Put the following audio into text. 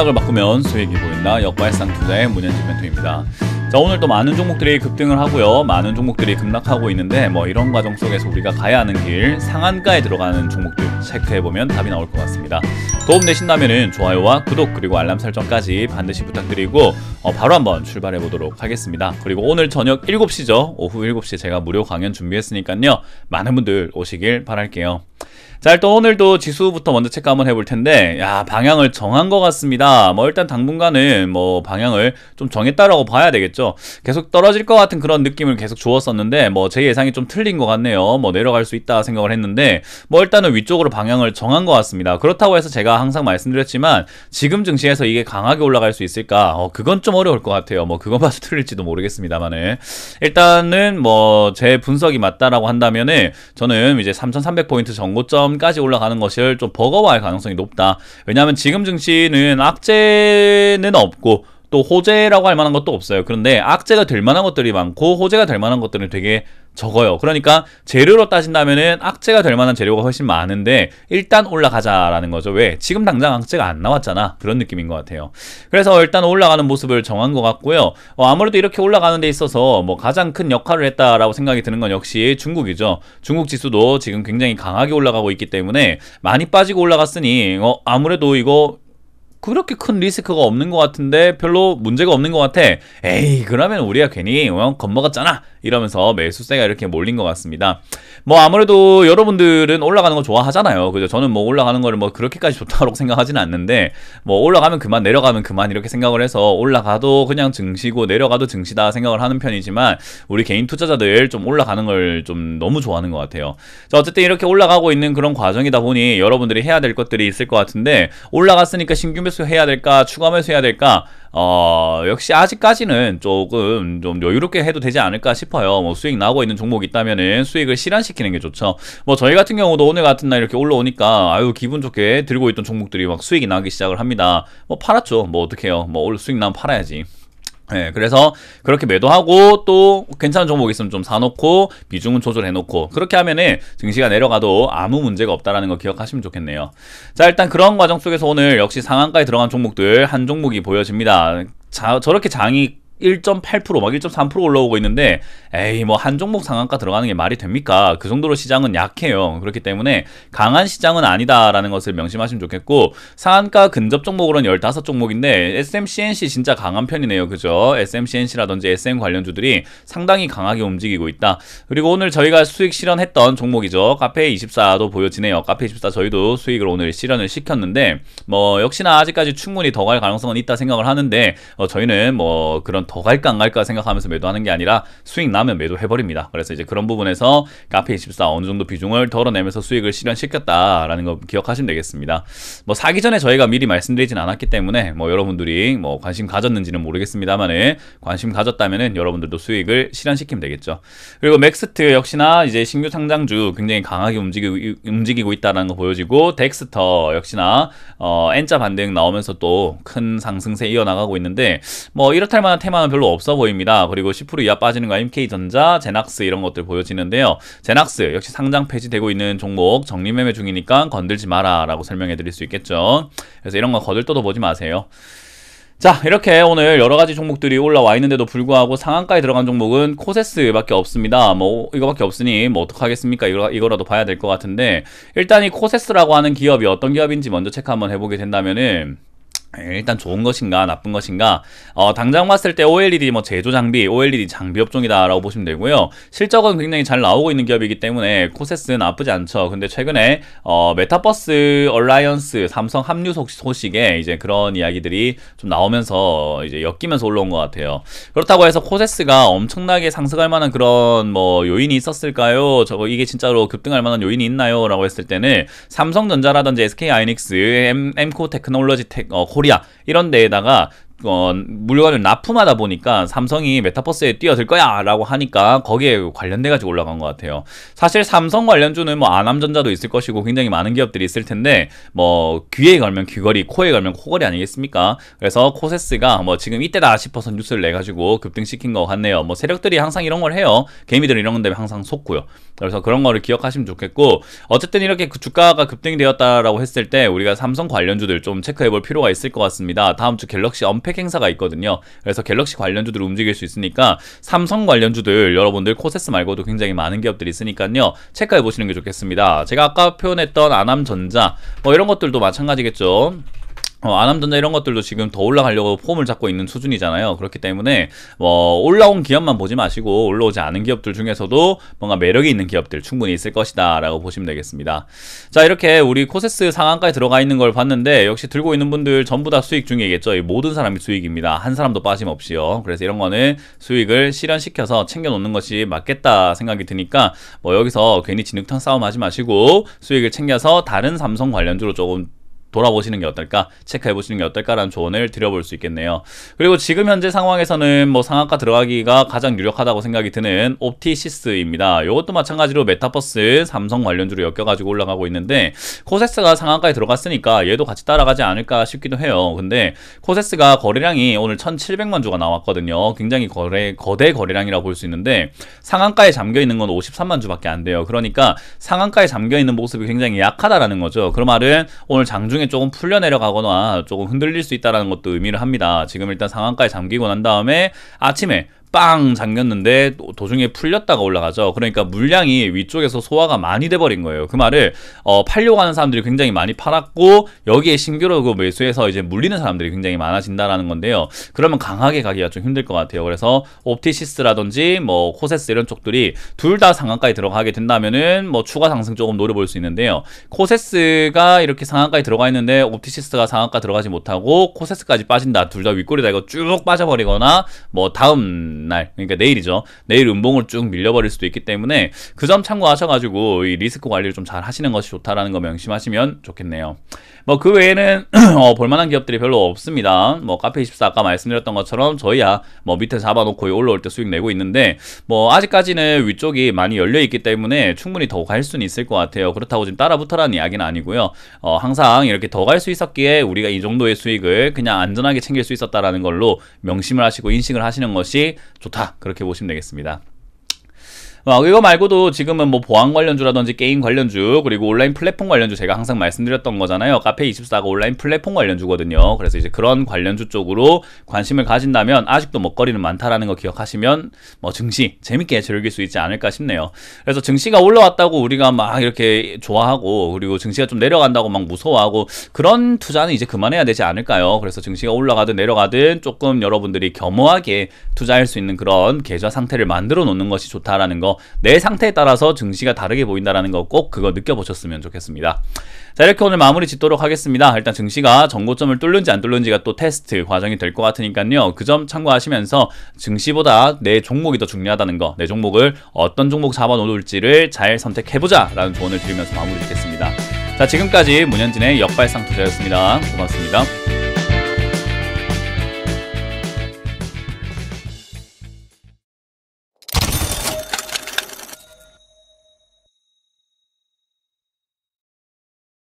전략을 바꾸면 수익이 보인다. 역발상 투자의 문현진 멘토입니다. 자 오늘 또 많은 종목들이 급등을 하고요 많은 종목들이 급락하고 있는데 뭐 이런 과정 속에서 우리가 가야 하는 길 상한가에 들어가는 종목들 체크해보면 답이 나올 것 같습니다 도움되신다면 은 좋아요와 구독 그리고 알람 설정까지 반드시 부탁드리고 어, 바로 한번 출발해보도록 하겠습니다 그리고 오늘 저녁 7시죠 오후 7시 제가 무료 강연 준비했으니까요 많은 분들 오시길 바랄게요 자 일단 오늘도 지수부터 먼저 체크 한번 해볼 텐데 야 방향을 정한 것 같습니다 뭐 일단 당분간은 뭐 방향을 좀 정했다라고 봐야 되겠죠 계속 떨어질 것 같은 그런 느낌을 계속 주었었는데 뭐 제 예상이 좀 틀린 것 같네요 뭐 내려갈 수 있다 생각을 했는데 뭐 일단은 위쪽으로 방향을 정한 것 같습니다 그렇다고 해서 제가 항상 말씀드렸지만 지금 증시에서 이게 강하게 올라갈 수 있을까 어 그건 좀 어려울 것 같아요 뭐그것봐저 틀릴지도 모르겠습니다만은 일단은 뭐 제 분석이 맞다라고 한다면은 저는 이제 3300포인트 정고점 전까지 올라가는 것을 좀 버거워할 가능성이 높다. 왜냐하면 지금 증시는 악재는 없고 또 호재라고 할 만한 것도 없어요. 그런데 악재가 될 만한 것들이 많고 호재가 될 만한 것들은 되게 적어요. 그러니까 재료로 따진다면은 악재가 될 만한 재료가 훨씬 많은데 일단 올라가자라는 거죠. 왜? 지금 당장 악재가 안 나왔잖아. 그런 느낌인 것 같아요. 그래서 일단 올라가는 모습을 정한 것 같고요. 어, 아무래도 이렇게 올라가는 데 있어서 뭐 가장 큰 역할을 했다라고 생각이 드는 건 역시 중국이죠. 중국 지수도 지금 굉장히 강하게 올라가고 있기 때문에 많이 빠지고 올라갔으니 어, 아무래도 이거 그렇게 큰 리스크가 없는 것 같은데 별로 문제가 없는 것 같아. 에이 그러면 우리가 괜히 어, 겁먹었잖아 이러면서 매수세가 이렇게 몰린 것 같습니다. 뭐 아무래도 여러분들은 올라가는 거 좋아하잖아요. 그죠? 저는 뭐 올라가는 거를 뭐 그렇게까지 좋다고 생각하진 않는데 뭐 올라가면 그만 내려가면 그만 이렇게 생각을 해서 올라가도 그냥 증시고 내려가도 증시다 생각을 하는 편이지만 우리 개인 투자자들 좀 올라가는 걸 좀 너무 좋아하는 것 같아요. 자 어쨌든 이렇게 올라가고 있는 그런 과정이다 보니 여러분들이 해야 될 것들이 있을 것 같은데 올라갔으니까 신규 매수 해야 될까 추가 매수 해야 될까 어, 역시 아직까지는 조금 좀 여유롭게 해도 되지 않을까 싶어요. 뭐 수익 나고 있는 종목이 있다면은 수익을 실현시키는 게 좋죠. 뭐 저희 같은 경우도 오늘 같은 날 이렇게 올라오니까 아유 기분 좋게 들고 있던 종목들이 막 수익이 나기 시작을 합니다. 뭐 팔았죠. 뭐 어떡해요. 뭐 오늘 수익 나면 팔아야지. 네, 그래서 그렇게 매도하고 또 괜찮은 종목 있으면 좀 사놓고 비중은 조절해놓고 그렇게 하면은 증시가 내려가도 아무 문제가 없다라는 거 기억하시면 좋겠네요. 자, 일단 그런 과정 속에서 오늘 역시 상한가에 들어간 종목들 한 종목이 보여집니다. 자, 저렇게 장이 1.8%막 1.3% 올라오고 있는데 에이 뭐 한 종목 상한가 들어가는 게 말이 됩니까? 그 정도로 시장은 약해요. 그렇기 때문에 강한 시장은 아니다라는 것을 명심하시면 좋겠고 상한가 근접 종목으로는 15종목인데 SMCNC 진짜 강한 편이네요. 그죠? SMCNC라든지 SM 관련주들이 상당히 강하게 움직이고 있다. 그리고 오늘 저희가 수익 실현했던 종목이죠. 카페24도 보여지네요. 카페24 저희도 수익을 오늘 실현을 시켰는데 뭐 역시나 아직까지 충분히 더 갈 가능성은 있다 생각을 하는데 어, 저희는 뭐 그런 더 갈까 안 갈까 생각하면서 매도하는 게 아니라 수익 나면 매도해버립니다. 그래서 이제 그런 부분에서 카페24 어느 정도 비중을 덜어내면서 수익을 실현시켰다라는 거 기억하시면 되겠습니다. 뭐 사기 전에 저희가 미리 말씀드리진 않았기 때문에 뭐 여러분들이 뭐 관심 가졌는지는 모르겠습니다만은 관심 가졌다면은 여러분들도 수익을 실현시키면 되겠죠. 그리고 맥스트 역시나 이제 신규 상장주 굉장히 강하게 움직이고, 움직이고 있다는 거 보여지고 덱스터 역시나 어, N자 반등 나오면서 또 큰 상승세 이어나가고 있는데 뭐 이렇다 할 만한 테마 상황은 별로 없어 보입니다. 그리고 10% 이하 빠지는 거 MK전자, 제낙스 이런 것들 보여지는데요. 제낙스 역시 상장 폐지되고 있는 종목 정리매매 중이니까 건들지 마라 라고 설명해 드릴 수 있겠죠. 그래서 이런 거 거들떠도 보지 마세요. 자 이렇게 오늘 여러가지 종목들이 올라와 있는데도 불구하고 상한가에 들어간 종목은 코세스밖에 없습니다 뭐 이거밖에 없으니 뭐 어떡하겠습니까 이거, 이거라도 봐야 될 것 같은데 일단 이 코세스라고 하는 기업이 어떤 기업인지 먼저 체크 한번 해보게 된다면은 일단 좋은 것인가 나쁜 것인가 어, 당장 봤을 때 OLED 뭐 제조 장비, OLED 장비 업종이다라고 보시면 되고요. 실적은 굉장히 잘 나오고 있는 기업이기 때문에 코세스 나쁘지 않죠. 근데 최근에 어, 메타버스 얼라이언스 삼성 합류 소식에 이제 그런 이야기들이 좀 나오면서 이제 엮이면서 올라온 것 같아요. 그렇다고 해서 코세스가 엄청나게 상승할 만한 그런 뭐 요인이 있었을까요? 저거 이게 진짜로 급등할 만한 요인이 있나요?라고 했을 때는 삼성전자라든지 SK 아이닉스엠코 테크놀로지 테크 어, 코리아 이런 데에다가 어, 물건을 납품하다 보니까 삼성이 메타버스에 뛰어들 거야 라고 하니까 거기에 관련돼 가지고 올라간 것 같아요 사실 삼성 관련주는 뭐 아남전자도 있을 것이고 굉장히 많은 기업들이 있을 텐데 뭐 귀에 걸면 귀걸이 코에 걸면 코걸이 아니겠습니까 그래서 코세스가 뭐 지금 이때다 싶어서 뉴스를 내 가지고 급등시킨 것 같네요 뭐 세력들이 항상 이런 걸 해요 개미들은 이런 건데 항상 속고요 그래서 그런 거를 기억하시면 좋겠고 어쨌든 이렇게 그 주가가 급등이 되었다라고 했을 때 우리가 삼성 관련주들 좀 체크해 볼 필요가 있을 것 같습니다 다음 주 갤럭시 언패 팩 행사가 있거든요. 그래서 갤럭시 관련주들 움직일 수 있으니까 삼성 관련주들 여러분들 코세스 말고도 굉장히 많은 기업들이 있으니까요. 체크해 보시는 게 좋겠습니다. 제가 아까 표현했던 아남전자 뭐 이런 것들도 마찬가지겠죠. 어, 아남전자 이런 것들도 지금 더 올라가려고 폼을 잡고 있는 수준이잖아요. 그렇기 때문에 어, 올라온 기업만 보지 마시고 올라오지 않은 기업들 중에서도 뭔가 매력이 있는 기업들 충분히 있을 것이다 라고 보시면 되겠습니다. 자 이렇게 우리 코세스 상한가에 들어가 있는 걸 봤는데 역시 들고 있는 분들 전부 다 수익 중이겠죠. 모든 사람이 수익입니다. 한 사람도 빠짐없이요. 그래서 이런 거는 수익을 실현시켜서 챙겨놓는 것이 맞겠다 생각이 드니까 뭐 여기서 괜히 진흙탕 싸움 하지 마시고 수익을 챙겨서 다른 삼성 관련주로 조금 돌아보시는 게 어떨까 체크해 보시는 게 어떨까라는 조언을 드려볼 수 있겠네요 그리고 지금 현재 상황에서는 뭐 상한가 들어가기가 가장 유력하다고 생각이 드는 옵티시스입니다 이것도 마찬가지로 메타버스 삼성 관련주로 엮여가지고 올라가고 있는데 코세스가 상한가에 들어갔으니까 얘도 같이 따라가지 않을까 싶기도 해요 근데 코세스가 거래량이 오늘 1700만 주가 나왔거든요 굉장히 거래 거대 거래량이라고 볼 수 있는데 상한가에 잠겨있는 건 53만 주밖에 안 돼요 그러니까 상한가에 잠겨있는 모습이 굉장히 약하다라는 거죠 그런 말은 오늘 장중 나중에 조금 풀려 내려가거나 조금 흔들릴 수 있다는 것도 의미를 합니다. 지금 일단 상한가에 잠기고 난 다음에 아침에 빵 잠겼는데 도중에 풀렸다가 올라가죠. 그러니까 물량이 위쪽에서 소화가 많이 돼버린 거예요. 그 말을 어, 팔려고 하는 사람들이 굉장히 많이 팔았고 여기에 신규로 그 매수해서 이제 물리는 사람들이 굉장히 많아진다라는 건데요. 그러면 강하게 가기가 좀 힘들 것 같아요. 그래서 옵티시스라든지 뭐 코세스 이런 쪽들이 둘 다 상한가에 들어가게 된다면은 뭐 추가 상승 조금 노려볼 수 있는데요. 코세스가 이렇게 상한가에 들어가 있는데 옵티시스가 상한가 들어가지 못하고 코세스까지 빠진다. 둘 다윗골이다 이거 쭉 빠져버리거나 뭐 다음 날 그러니까 내일이죠 내일 음봉을 쭉 밀려버릴 수도 있기 때문에 그 점 참고하셔가지고 이 리스크 관리를 좀 잘 하시는 것이 좋다라는 거 명심하시면 좋겠네요 뭐 그 외에는 어, 볼만한 기업들이 별로 없습니다 뭐 카페24 아까 말씀드렸던 것처럼 저희야 뭐 밑에 잡아놓고 올라올 때 수익 내고 있는데 뭐 아직까지는 위쪽이 많이 열려있기 때문에 충분히 더 갈 수는 있을 것 같아요 그렇다고 지금 따라붙어라는 이야기는 아니고요 어, 항상 이렇게 더 갈 수 있었기에 우리가 이 정도의 수익을 그냥 안전하게 챙길 수 있었다라는 걸로 명심을 하시고 인식을 하시는 것이 좋다 그렇게 보시면 되겠습니다. 어, 이거 말고도 지금은 뭐 보안 관련주라든지 게임 관련주 그리고 온라인 플랫폼 관련주 제가 항상 말씀드렸던 거잖아요. 카페24가 온라인 플랫폼 관련주거든요. 그래서 이제 그런 관련주 쪽으로 관심을 가진다면 아직도 먹거리는 많다라는 거 기억하시면 뭐 증시 재밌게 즐길 수 있지 않을까 싶네요. 그래서 증시가 올라왔다고 우리가 막 이렇게 좋아하고 그리고 증시가 좀 내려간다고 막 무서워하고 그런 투자는 이제 그만해야 되지 않을까요? 그래서 증시가 올라가든 내려가든 조금 여러분들이 겸허하게 투자할 수 있는 그런 계좌 상태를 만들어 놓는 것이 좋다라는 거내 상태에 따라서 증시가 다르게 보인다라는 거 꼭 그거 느껴보셨으면 좋겠습니다. 자 이렇게 오늘 마무리 짓도록 하겠습니다. 일단 증시가 전고점을 뚫는지 안 뚫는지가 또 테스트 과정이 될 것 같으니까요. 그 점 참고하시면서 증시보다 내 종목이 더 중요하다는 거, 내 종목을 어떤 종목 잡아놓을지를 잘 선택해보자 라는 조언을 드리면서 마무리 짓겠습니다. 자 지금까지 문현진의 역발상 투자였습니다. 고맙습니다.